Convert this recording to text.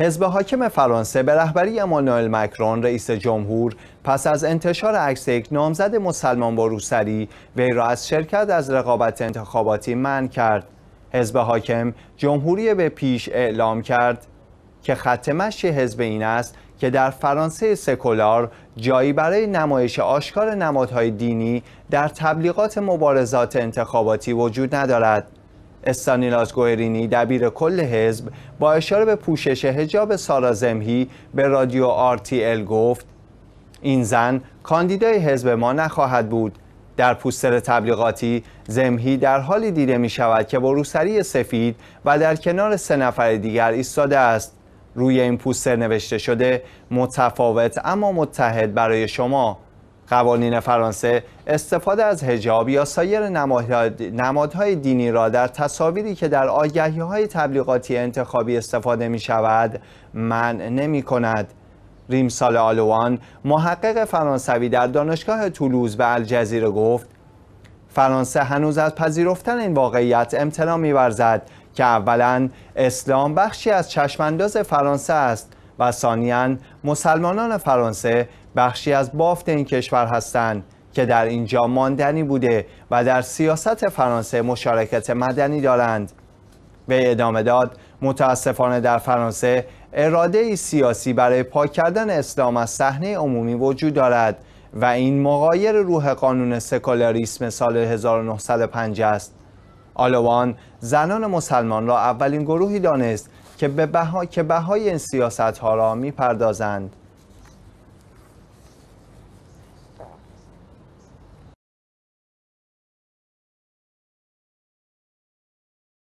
حزب حاکم فرانسه به رهبری امانوئل مکرون رئیس جمهور پس از انتشار عکس یک نامزد مسلمان با روسری وی را از شرکت از رقابت انتخاباتی منع کرد حزب حاکم جمهوری به پیش اعلام کرد که خط مشی حزب این است که در فرانسه سکولار جایی برای نمایش آشکار نمادهای دینی در تبلیغات مبارزات انتخاباتی وجود ندارد استانیلاس گوهرینی دبیر کل حزب با اشاره به پوشش هجاب سارا زمهی به رادیو آرتیل گفت این زن کاندیدای حزب ما نخواهد بود در پوستر تبلیغاتی زمهی در حالی دیده می شود که با روسری سفید و در کنار سه نفر دیگر ایستاده است روی این پوستر نوشته شده متفاوت اما متحد برای شما قوانین فرانسه استفاده از هجاب یا سایر نمادهای دینی را در تصاویری که در آگهی های تبلیغاتی انتخابی استفاده می شود منع نمی کند. ریمسال آلوان محقق فرانسوی در دانشگاه تولوز به الجزیره گفت فرانسه هنوز از پذیرفتن این واقعیت امتنا میورزد که اولا اسلام بخشی از چشمانداز فرانسه است و ثانیا مسلمانان فرانسه بخشی از بافت این کشور هستند که در اینجا ماندنی بوده و در سیاست فرانسه مشارکت مدنی دارند به ادامه داد متاسفانه در فرانسه اراده سیاسی برای پاک کردن اسلام از صحنه عمومی وجود دارد و این مغایر روح قانون سکولاریسم سال 1950 است آلوان زنان مسلمان را اولین گروهی دانست که به بها... که بهای این سیاست ها را میپردازند